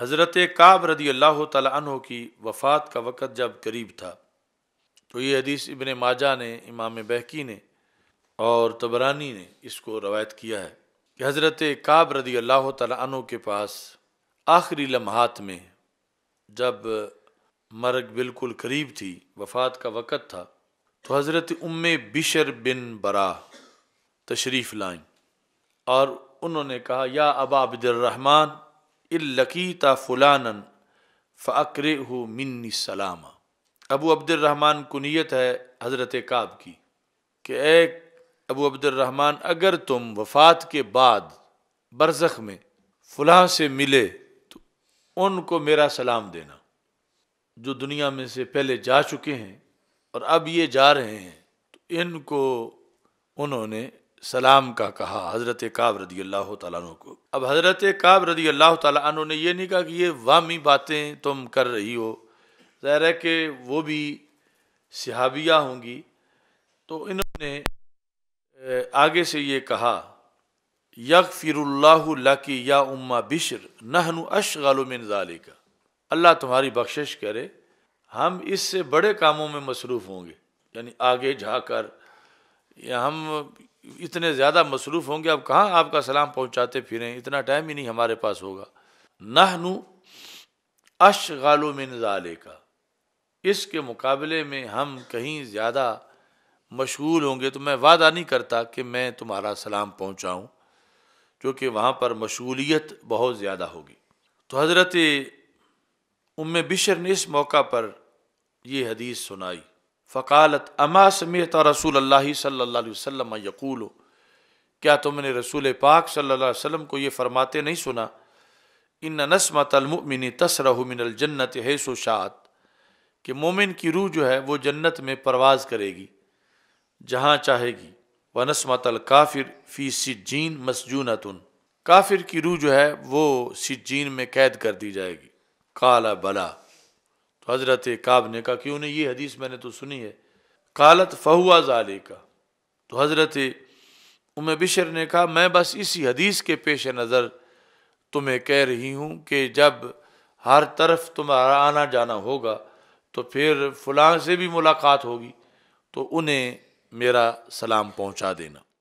हज़रत काब रदी अल्लाह तहों की वफ़ात का वक़्त जब करीब था तो ये हदीस इबन माजा ने इमाम बहकी ने और तबरानी ने इसको रवायत किया है कि हज़रत काब रदी अल्लाह तहों के पास आखिरी लम्हात में जब मर्ग बिल्कुल करीब थी वफ़ात का वक़्त था तो हज़रत उम बिशर बिन बरा तशरीफ़ लाएँ और उन्होंने कहा या अबा अबरहमान इकीता फ़लानन फ़क्र हो मिन्नी सलामा अबू अब्दुलरहमान नीयत है हज़रत काब की कि ए अबू अब्दुलरहमान अगर तुम वफ़ात के बाद बरसख में फ़लाँ से मिले तो उनको मेरा सलाम देना जो दुनिया में से पहले जा चुके हैं और अब ये जा रहे हैं तो इनको उन्होंने सलाम का कहा हज़रत काब रदी अल्लाह तु को अब हज़रत काब रदी अल्लाह तु ने यह नहीं कहा कि ये वामी बातें तुम कर रही हो ज़ाहिर है कि वो भी सिहाबिया होंगी तो इन्होंने आगे से ये कहा यक फिरल्लाकी या उम्मा बिशर नहनु नजाले का अल्लाह तुम्हारी बख्शिश करे हम इससे बड़े कामों में मसरूफ़ होंगे यानी आगे जाकर या हम इतने ज़्यादा मसरूफ़ होंगे अब कहाँ आपका सलाम पहुँचाते फिरें इतना टाइम ही नहीं हमारे पास होगा नहनु अश गालो में नज़ाले का इसके मुकाबले में हम कहीं ज़्यादा मशगूल होंगे तो मैं वादा नहीं करता कि मैं तुम्हारा सलाम पहुँचाऊँ क्योंकि वहाँ पर मशगूलियत बहुत ज़्यादा होगी तो हज़रत उम बिशर ने इस मौका पर ये हदीस सुनाई फ़कालत अमा समेत रसूल अल्लाह सल्ला यकूल क्या तुमने रसूल पाक सल्ला को ये फरमाते नहीं सुना इन नस्मतमिन जन्नत है सुशात कि मोमिन की रूह जो है वो जन्नत में परवाज़ करेगी जहाँ चाहेगी व नस्मतल काफिर फ़ी सिजीन मसजूनतन काफिर की रूह जो है वो सिजीन में कैद कर दी जाएगी काला बला तो हज़रत काब ने कहा क्यों नहीं ये हदीस मैंने तो सुनी है कालत फहुआ जाले का तो हज़रत उम बिशर ने कहा मैं बस इसी हदीस के पेश नज़र तुम्हें कह रही हूँ कि जब हर तरफ तुम्हारा आना जाना होगा तो फिर फलां से भी मुलाकात होगी तो उन्हें मेरा सलाम पहुँचा देना